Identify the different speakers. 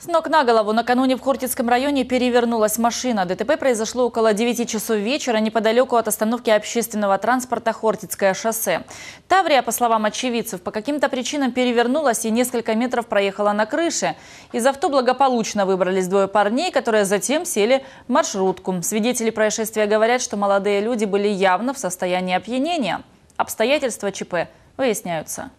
Speaker 1: С ног на голову накануне в Хортицком районе перевернулась машина. ДТП произошло около 9 часов вечера неподалеку от остановки общественного транспорта Хортицкое шоссе. Таврия, по словам очевидцев, по каким-то причинам перевернулась и несколько метров проехала на крыше. Из авто благополучно выбрались двое парней, которые затем сели в маршрутку. Свидетели происшествия говорят, что молодые люди были явно в состоянии опьянения. Обстоятельства ЧП выясняются.